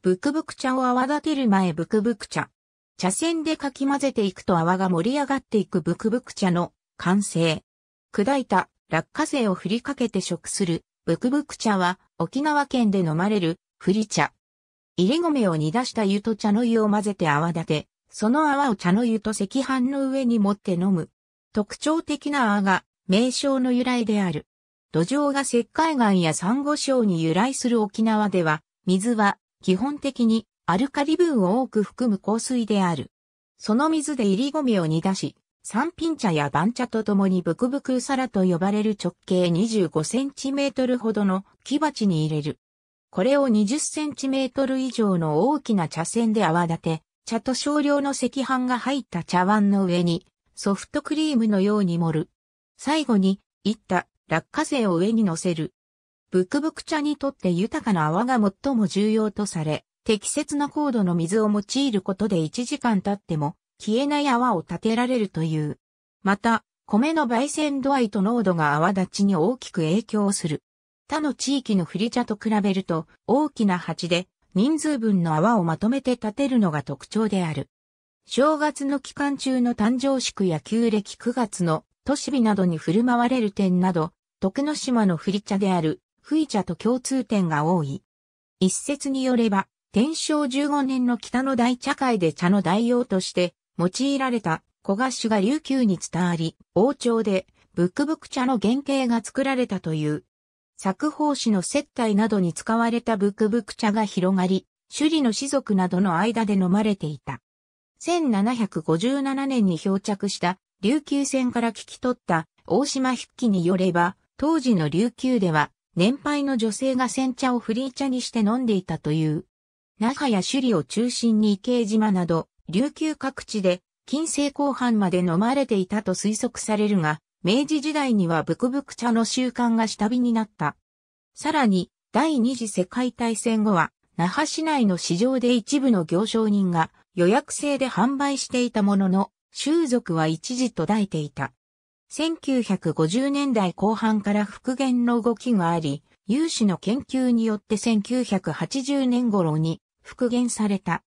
ブクブク茶を泡立てる前ブクブク茶。茶筅でかき混ぜていくと泡が盛り上がっていくブクブク茶の完成。砕いた落花生を振りかけて食するブクブク茶は沖縄県で飲まれる振り茶。入り米を煮出した湯と茶の湯を混ぜて泡立て、その泡を茶の湯と赤飯の上に持って飲む。特徴的な泡が名称の由来である。土壌が石灰岩や珊瑚礁に由来する沖縄では、水は基本的にアルカリ分を多く含む香水である。その水で入りゴミを煮出し、三品茶や番茶と共にブクブク皿と呼ばれる直径25センチメートルほどの木鉢に入れる。これを20センチメートル以上の大きな茶筅で泡立て、茶と少量の赤飯が入った茶碗の上にソフトクリームのように盛る。最後に、いった落花生を上に乗せる。ブクブク茶にとって豊かな泡が最も重要とされ、適切な高度の水を用いることで1時間経っても消えない泡を立てられるという。また、米の焙煎度合いと濃度が泡立ちに大きく影響する。他の地域の振り茶と比べると大きな鉢で人数分の泡をまとめて立てるのが特徴である。正月の期間中の誕生宿や旧暦9月の都市日などに振る舞われる点など、徳之島の振り茶であるフイチャと共通点が多い。一説によれば、天正15年の北の大茶会で茶の代用として用いられた小菓子が琉球に伝わり、王朝でブクブク茶の原型が作られたという。作法師の接待などに使われたブクブク茶が広がり、首里の士族などの間で飲まれていた。1757年に漂着した琉球船から聞き取った大島筆記によれば、当時の琉球では年配の女性が煎茶をフリー茶にして飲んでいたという。那覇や首里を中心に池江島など、琉球各地で近世後半まで飲まれていたと推測されるが、明治時代にはブクブク茶の習慣が下火になった。さらに、第二次世界大戦後は、那覇市内の市場で一部の行商人が予約制で販売していたものの、収俗は一時途絶えていた。1950年代後半から復元の動きがあり、有志の研究によって1980年頃に復元された。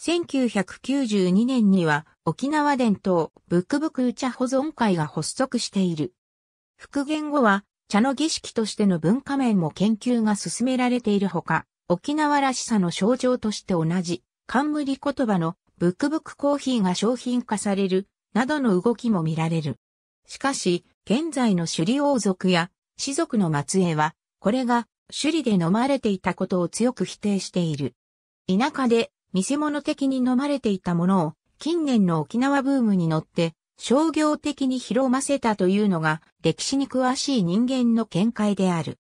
1992年には沖縄伝統ブックブク茶保存会が発足している。復元後は茶の儀式としての文化面も研究が進められているほか、沖縄らしさの象徴として同じ冠言葉のブックブックコーヒーが商品化されるなどの動きも見られる。しかし、現在の首里王族や、士族の末裔は、これが、首里で飲まれていたことを強く否定している。田舎で、見せ物的に飲まれていたものを、近年の沖縄ブームに乗って、商業的に広ませたというのが、歴史に詳しい人間の見解である。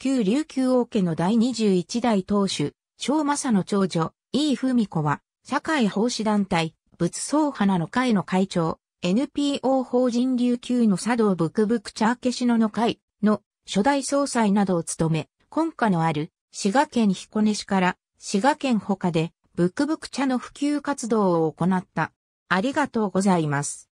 旧琉球王家の第21代当主、正政の長女、井文子は、社会奉仕団体、仏僧花の会の会長、NPO 法人琉球の茶道ブクブク茶消しのの会の初代総裁などを務め、根下のある滋賀県彦根市から滋賀県他でブクブク茶の普及活動を行った。ありがとうございます。